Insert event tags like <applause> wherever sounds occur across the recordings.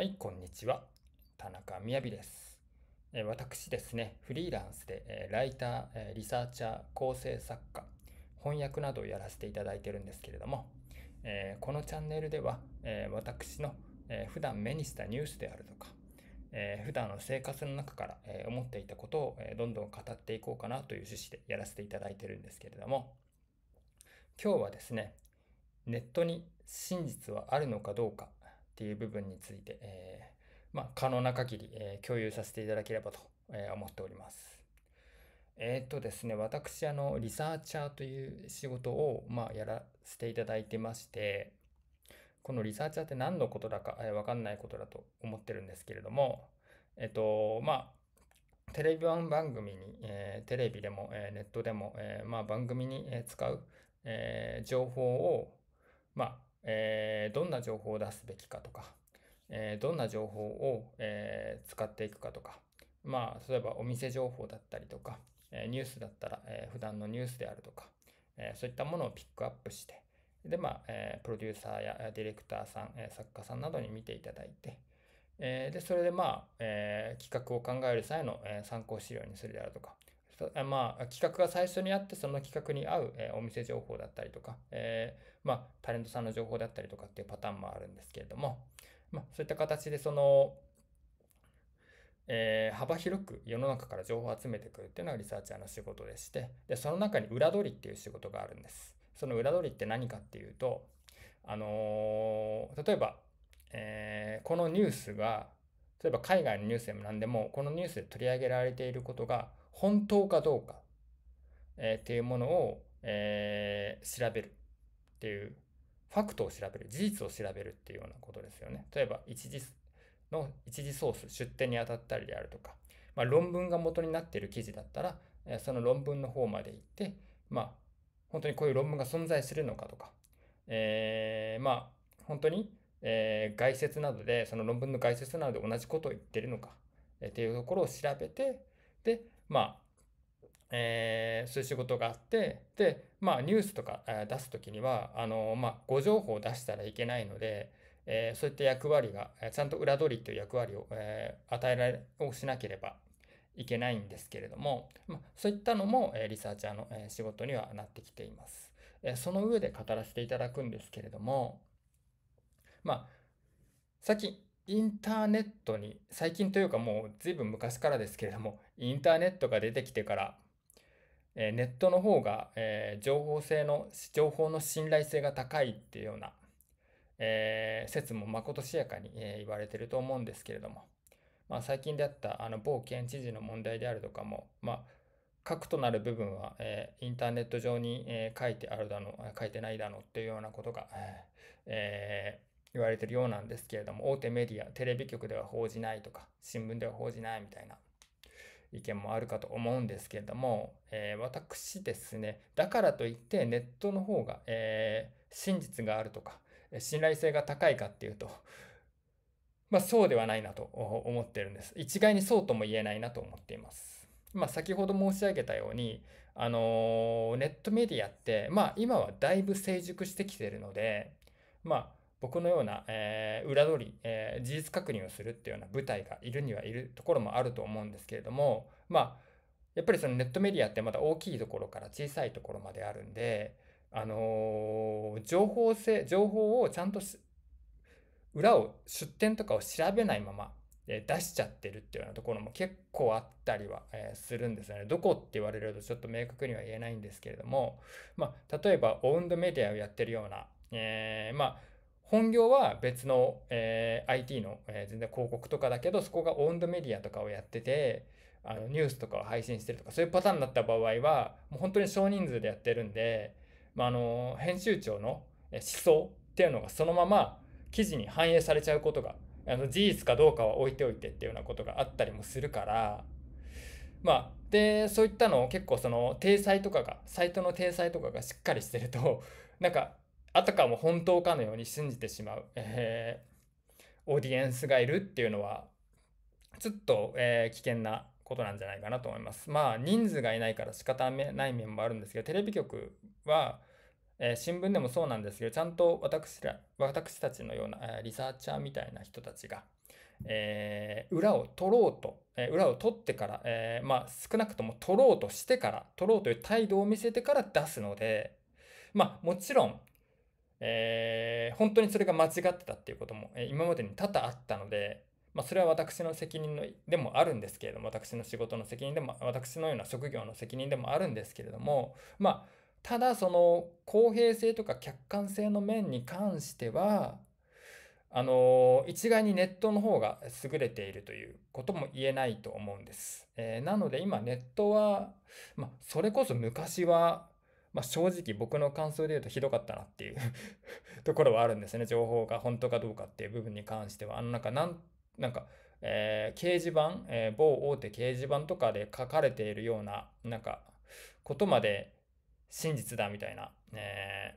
はい、こんにちは。田中みやびです。私ですね、フリーランスでライター、リサーチャー、構成作家、翻訳などをやらせていただいてるんですけれども、このチャンネルでは私の普段目にしたニュースであるとか、普段の生活の中から思っていたことをどんどん語っていこうかなという趣旨でやらせていただいてるんですけれども、今日はですね、ネットに真実はあるのかどうかっていう部分について、えー、まあ、可能な限り、えー、共有させていただければと、えー、思っております。えっとですね、私、あの、リサーチャーという仕事を、まあ、やらせていただいてまして、このリサーチャーって何のことだか、えー、分かんないことだと思ってるんですけれども、えっと、まあ、テレビ番組に、えー、テレビでも、えー、ネットでも、えー、まあ、番組に使う、えー、情報を、まあ、えー、どんな情報を出すべきかとか、えー、どんな情報を、えー、使っていくかとか、まあ、例えばお店情報だったりとか、えニュースだったら、え普段のニュースであるとか、えそういったものをピックアップして、で、まあ、えプロデューサーやディレクターさん、え作家さんなどに見ていただいて、えで、それでまあ、え企画を考える際の、え参考資料にするであるとか、あまあ、企画が最初にあって、その企画に合う、えー、お店情報だったりとか、えー、まあ、タレントさんの情報だったりとかっていうパターンもあるんですけれども、まあ、そういった形で、その、えー、幅広く世の中から情報を集めてくるっていうのがリサーチャーの仕事でして、で、その中に裏取りっていう仕事があるんです。その裏取りって何かっていうと、あのー、例えば、えー、このニュースが、例えば海外のニュースでも何でも、このニュースで取り上げられていることが、本当かどうか、えー、っていうものを、えー、調べるっていうファクトを調べる事実を調べるっていうようなことですよね例えば一時の一時ソース出典に当たったりであるとか、まあ、論文が元になっている記事だったら、えー、その論文の方まで行ってまあ本当にこういう論文が存在するのかとか、えー、まあ本当に、えー、概説などでその論文の概説などで同じことを言ってるのか、えー、っていうところを調べてでまあ、えー、そういう仕事があって、で、まあ、ニュースとか、え出す時には、あの、まあ、誤情報を出したらいけないので、えー、そういった役割が、えちゃんと裏取りという役割を、えー、与えられ、をしなければいけないんですけれども、まあ、そういったのも、えー、リサーチャーの、えー、仕事にはなってきています。えー、その上で語らせていただくんですけれども、まあ、さっきインターネットに、最近というかもう随分昔からですけれども、インターネットが出てきてから、えネットの方が、え情報性の、情報の信頼性が高いっていうような、えー、説もまことしやかに、え言われてると思うんですけれども、まあ、最近であったあの某県知事の問題であるとかも、まあ、核となる部分は、えー、インターネット上に、えー、書いてあるだの書いてないだのっていうようなことが、えー、言われてるようなんですけれども、大手メディア、テレビ局では報じないとか、新聞では報じないみたいな意見もあるかと思うんですけれども、えー、私ですね、だからといってネットの方が、えー、真実があるとか、信頼性が高いかっていうと、まあ、そうではないなと思ってるんです。一概にそうとも言えないなと思っています。まあ、先ほど申し上げたように、あのー、ネットメディアって、まあ、今はだいぶ成熟してきてるので、まあ、僕のような、えー、裏取り、えー、事実確認をするっていうような部隊がいるにはいるところもあると思うんですけれども、まあ、やっぱりそのネットメディアってまだ大きいところから小さいところまであるんで、あのー、情報性、情報をちゃんと裏を出典とかを調べないまま、え出しちゃってるっていうようなところも結構あったりは、えするんですよね。どこって言われるとちょっと明確には言えないんですけれども、まあ、例えばオウンドメディアをやってるような、えー、まあ本業は別の、えー、IT の、えー、全然広告とかだけど、そこがオウンドメディアとかをやってて、あのニュースとかを配信してるとか、そういうパターンになった場合は、もう本当に少人数でやってるんで、まあ、あの編集長の思想っていうのがそのまま記事に反映されちゃうことが、あの事実かどうかは置いておいてっていうようなことがあったりもするから、まあ、で、そういったのを結構その、体裁とかが、サイトの体裁とかがしっかりしてると、なんかあたかも本当かのように信じてしまう、<laughs> えー、オーディエンスがいるっていうのは、ちょっと、えー、危険なことなんじゃないかなと思います。まあ、人数がいないから仕方ない面もあるんですけど、テレビ局は、えー、新聞でもそうなんですけど、ちゃんと私ら私たちのような、えリサーチャーみたいな人たちが、えー、裏を取ろうと、えー、裏を取ってから、えー、まあ、少なくとも取ろうとしてから、取ろうという態度を見せてから出すので、まあ、もちろん、えー、本当にそれが間違ってたっていうことも、え今までに多々あったので、まあ、それは私の責任のでもあるんですけれども、私の仕事の責任でも、私のような職業の責任でもあるんですけれども、まあ、ただその公平性とか客観性の面に関しては、あの一概にネットの方が優れているということも言えないと思うんです。えー、なので今ネットは、まあ、それこそ昔はまあ、正直僕の感想で言うとひどかったなっていう <laughs> ところはあるんですね。情報が本当かどうかっていう部分に関しては。あの、なんか、なん、なんか、えー、掲示板、えー、某大手掲示板とかで書かれているような、なんか、ことまで真実だみたいな、え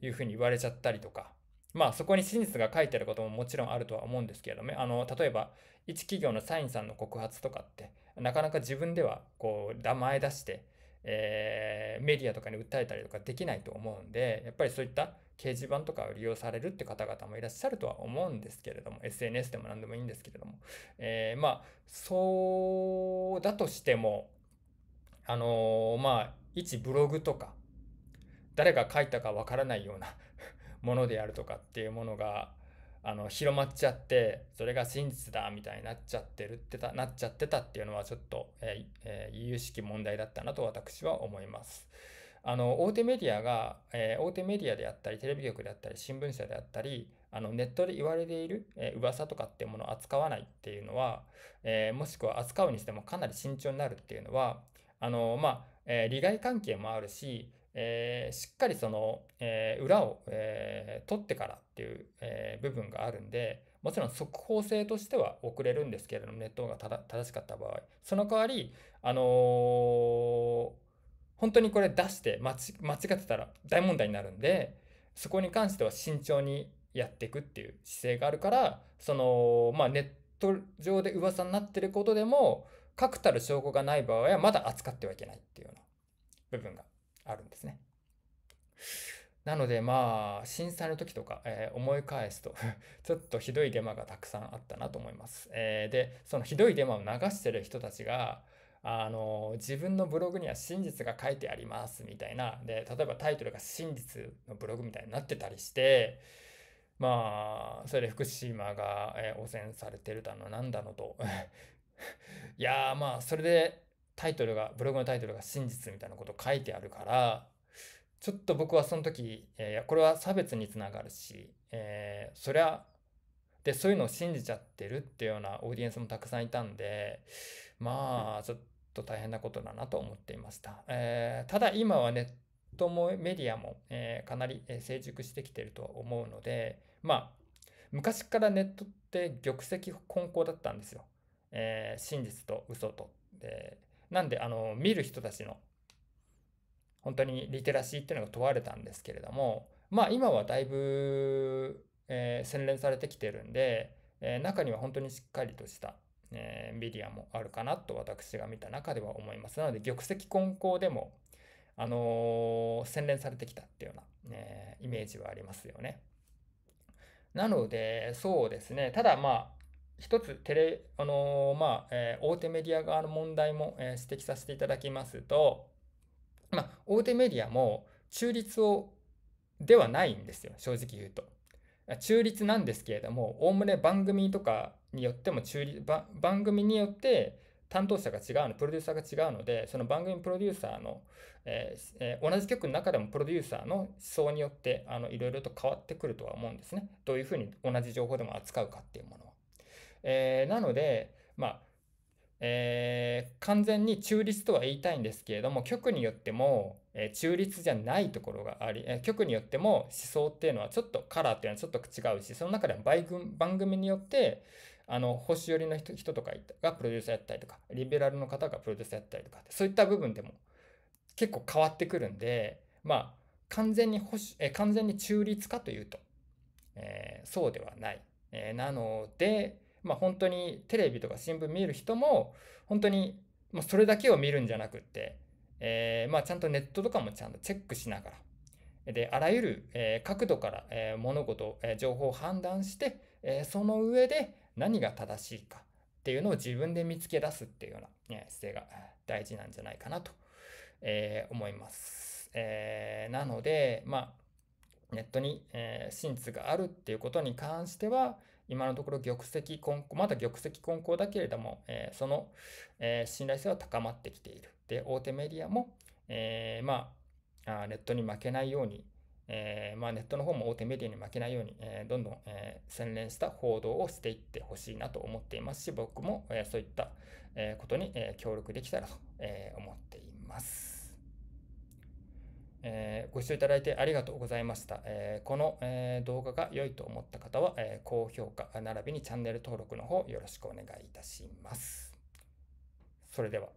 ー、いうふうに言われちゃったりとか。まあそこに真実が書いてあることももちろんあるとは思うんですけれども、ね、あの、例えば、一企業の社員さんの告発とかって、なかなか自分ではこう、名前出して、えー、メディアとかに訴えたりとかできないと思うんで、やっぱりそういった掲示板とかを利用されるって方々もいらっしゃるとは思うんですけれども、SNS でも何でもいいんですけれども、えー、まあ、そうだとしても、あのー、まあ、一ブログとか、誰が書いたかわからないようなものであるとかっていうものが、あの広まっちゃってそれが真実だみたいになっちゃってるってたなっちゃってたっていうのはちょっと、えーえー、由々しき問題だったなと私は思います。あの大手メディアが、えー、大手メディアであったりテレビ局であったり新聞社であったりあのネットで言われている、えー、噂とかっていうものを扱わないっていうのは、えー、もしくは扱うにしてもかなり慎重になるっていうのはあのまあ、え利害関係もあるしえー、しっかりその、えー、裏を、えー、取ってからっていう、え部分があるんで、もちろん速報性としては遅れるんですけれども、ネットが正しかった場合、その代わり、あの本当にこれ出して間違ってたら大問題になるんで、そこに関しては慎重にやっていくっていう姿勢があるから、その、まあ、ネット上で噂になってることでも、確たる証拠がない場合はまだ扱ってはいけないっていうような部分があるんですね。なのでまあ震災の時とか、えー、思い返すと <laughs> ちょっとひどいデマがたくさんあったなと思います。えー、でそのひどいデマを流してる人たちがあの自分のブログには真実が書いてありますみたいなで例えばタイトルが「真実のブログ」みたいになってたりしてまあそれで福島が、えー、汚染されてるだの何だのと <laughs> いやまあそれでタイトルが、ブログのタイトルが真実みたいなこと書いてあるから、ちょっと僕はその時、えー、これは差別につながるし、えー、そりゃ、で、そういうのを信じちゃってるっていうようなオーディエンスもたくさんいたんで、まあ、ちょっと大変なことだなと思っていました。えー、ただ今はネットもメディアも、えー、かなり成熟してきてると思うので、まあ、昔からネットって玉石混交だったんですよ。えー、真実と嘘と。でなんで、あの、見る人たちの、本当にリテラシーっていうのが問われたんですけれども、まあ今はだいぶ、えー、洗練されてきてるんで、えー、中には本当にしっかりとした、えー、メディアもあるかなと私が見た中では思います。なので、玉石混交でも、あの洗練されてきたっていうような、えイメージはありますよね。なので、そうですね。ただまあ、一つテレ、あのー、まあ、えー、大手メディア側の問題も、えー、指摘させていただきますと、まあ、大手メディアも中立をではないんですよ、正直言うと。中立なんですけれども、おおむね番組とかによっても中立、番組によって担当者が違うの、プロデューサーが違うので、その番組プロデューサーの、ええー、同じ局の中でもプロデューサーの思想によって、あの、いろいろと変わってくるとは思うんですね。どういうふうに同じ情報でも扱うかっていうものは。えー、なので、まあ、えー、完全に中立とは言いたいんですけれども局によっても、えー、中立じゃないところがあり、えー、局によっても思想っていうのはちょっとカラーっていうのはちょっと違うしその中では番組によってあの星寄りの人とかがプロデューサーやったりとかリベラルの方がプロデューサーやったりとかそういった部分でも結構変わってくるんでまあ完全に保守、えー、完全に中立かというと、えー、そうではない、えー、なのでまあ、本当にテレビとか新聞見る人も本当にまそれだけを見るんじゃなくって、えー、まあ、ちゃんとネットとかもちゃんとチェックしながらであらゆる、え角度から、え物事、え情報を判断して、えその上で何が正しいかっていうのを自分で見つけ出すっていうような、姿勢が大事なんじゃないかなと、え思います。えー、なので、まあ、ネットに、えー、真実があるっていうことに関しては、今のところ玉石混交、まだ玉石混交だけれども、えー、その、えー、信頼性は高まってきている。で、大手メディアも、えー、まあ、ネットに負けないように、えまあ、ネットの方も大手メディアに負けないように、えどんどん、え洗練した報道をしていってほしいなと思っていますし、僕も、えそういった、えことに、え協力できたらと、え思っています。えー、ご視聴いただいてありがとうございました。えー、この、えー、動画が良いと思った方は、え高評価並びにチャンネル登録の方よろしくお願いいたします。それでは。